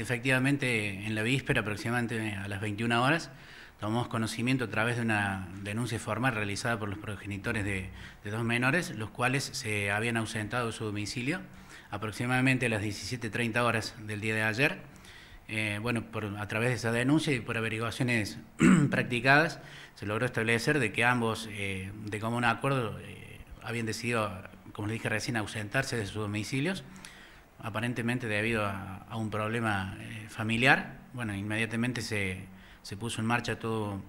efectivamente, en la víspera, aproximadamente a las 21 horas, tomamos conocimiento a través de una denuncia formal realizada por los progenitores de, dos menores, los cuales se habían ausentado de su domicilio aproximadamente a las 17.30 horas del día de ayer. Eh, bueno, a través de esa denuncia y por averiguaciones practicadas, se logró establecer de que ambos, eh, de común acuerdo, eh, habían decidido, como les dije recién, ausentarse de sus domicilios aparentemente debido a, un problema eh, familiar. Bueno, inmediatamente se, puso en marcha todo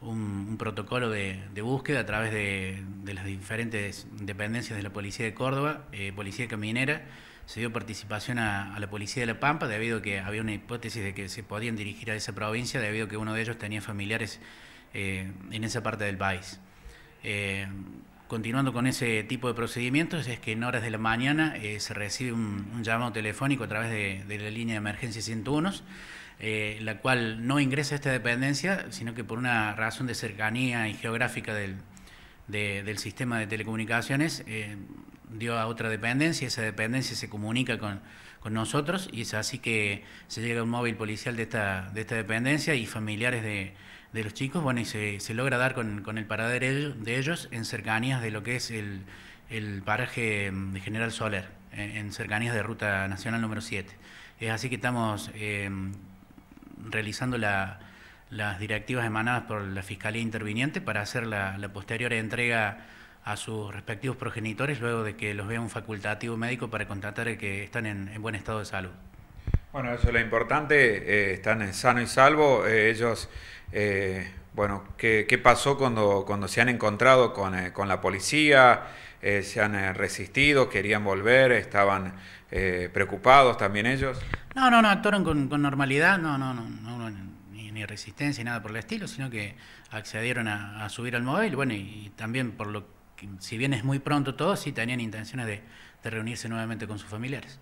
un, protocolo de, búsqueda a través de, las diferentes dependencias de la Policía de Córdoba, eh, Policía Caminera. Se dio participación a, la Policía de La Pampa debido a que había una hipótesis de que se podían dirigir a esa provincia debido a que uno de ellos tenía familiares eh, en esa parte del país. Continuando con ese tipo de procedimientos, es que en horas de la mañana eh, se recibe un, llamado telefónico a través de, la línea de emergencia 101, eh, la cual no ingresa a esta dependencia, sino que por una razón de cercanía y geográfica del, sistema de telecomunicaciones eh, dio a otra dependencia, esa dependencia se comunica con, con, nosotros y es así que se llega un móvil policial de esta, de esta dependencia y familiares de de los chicos, bueno, y se, logra dar con, el paradero de ellos en cercanías de lo que es el, paraje mm, de General Soler, en, cercanías de Ruta Nacional número 7. Es así que estamos em, realizando las directivas emanadas por la Fiscalía Interviniente para hacer la, posterior entrega a sus respectivos progenitores luego de que los vea un facultativo médico para contratar que están en buen estado de salud. Bueno, eso es lo importante, eh, están sano y salvo. Eh, ellos, eh, bueno, ¿qué, pasó cuando, cuando se han encontrado con, la policía? ¿Se han resistido? ¿Querían volver? ¿Estaban preocupados también ellos? No, no, no, actuaron con, normalidad, no, no, no, ni, resistencia ni nada por el estilo, sino que accedieron a, subir al móvil, bueno, y, también por lo si bien es muy pronto todo, sí tenían intenciones de reunirse nuevamente con sus familiares.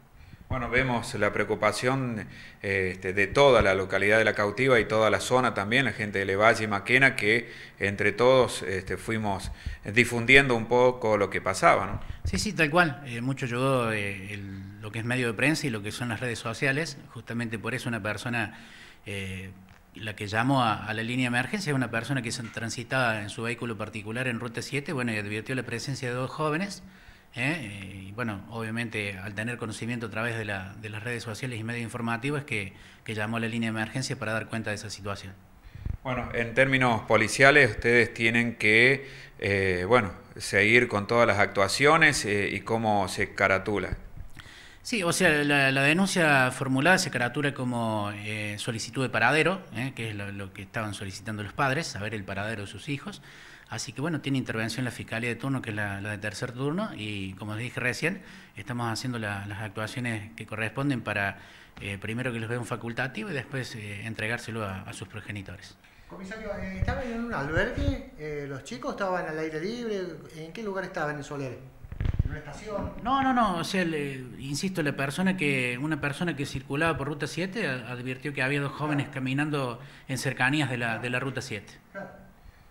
Bueno, vemos la preocupación eh, este, de toda la localidad de La Cautiva y toda la zona también, la gente de Levalle y Maquena, que entre todos este, fuimos difundiendo un poco lo que pasaba, ¿no? Sí, sí, tal cual. Eh, mucho ayudó eh, lo que es medio de prensa y lo que son las redes sociales. Justamente por eso una persona, la que llamó a, la línea de emergencia, una persona que transitaba en su vehículo particular en Ruta 7, bueno, y advirtió la presencia de dos jóvenes ¿eh? Eh, y bueno, obviamente al tener conocimiento a través de, las redes sociales y medios informativos que, que llamó la línea de emergencia para dar cuenta de esa situación. Bueno, en términos policiales, ustedes tienen que, eh, bueno, seguir con todas las actuaciones y cómo se caratula. Sí, o sea, la, denuncia formulada se caratura como solicitud de paradero, que es lo, que estaban solicitando los padres, saber el paradero de sus hijos. Así que bueno, tiene intervención la Fiscalía de turno, que es la, de tercer turno, y como les dije recién, estamos haciendo las actuaciones que corresponden para eh, primero que les vea un facultativo y después eh, entregárselo a, sus progenitores. Comisario, eh, ¿estaban en un albergue? ¿Los chicos estaban al aire libre? ¿En qué lugar estaban en Soler? No, no, no. O sea, insisto, la persona que, una persona que circulaba por Ruta 7 advirtió que había dos jóvenes caminando en cercanías de la, de la Ruta 7.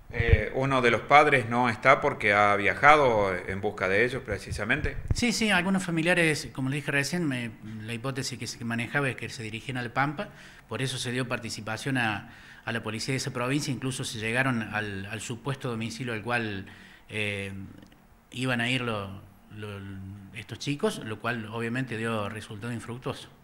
Eh, uno de los padres no está porque ha viajado en busca de ellos precisamente. Sí, sí, algunos familiares, como le dije recién, la hipótesis que se manejaba es que se dirigían al Pampa, por eso se dio participación a, la policía de esa provincia, incluso se llegaron al, supuesto domicilio al cual eh, iban a ir estos chicos, lo cual obviamente dio resultado infructuoso.